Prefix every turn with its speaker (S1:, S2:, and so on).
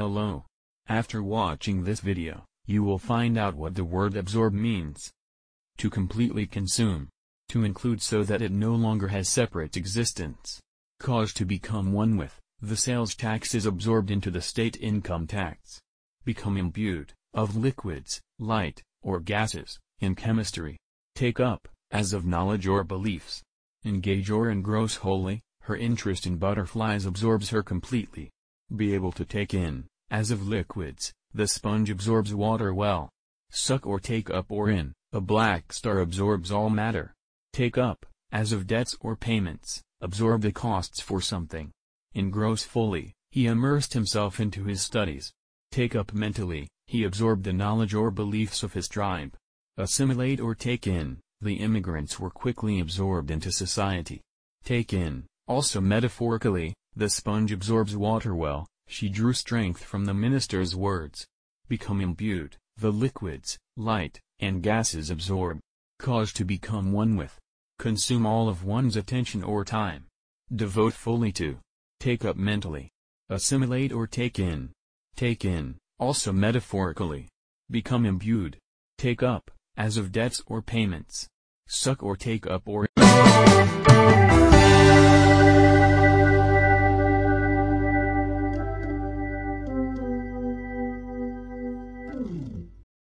S1: Hello. After watching this video, you will find out what the word absorb means. To completely consume. To include so that it no longer has separate existence. Cause to become one with, the sales tax is absorbed into the state income tax. Become imbued, of liquids, light, or gases, in chemistry. Take up, as of knowledge or beliefs. Engage or engross wholly, her interest in butterflies absorbs her completely. Be able to take in, as of liquids, the sponge absorbs water well. Suck or take up or in, a black star absorbs all matter. Take up, as of debts or payments, absorb the costs for something. Engross fully, he immersed himself into his studies. Take up mentally, he absorbed the knowledge or beliefs of his tribe. Assimilate or take in, the immigrants were quickly absorbed into society. Take in, also metaphorically, the sponge absorbs water well, she drew strength from the minister's words. Become imbued, the liquids, light, and gases absorb. Cause to become one with. Consume all of one's attention or time. Devote fully to. Take up mentally. Assimilate or take in. Take in, also metaphorically. Become imbued. Take up, as of debts or payments. Suck or take up or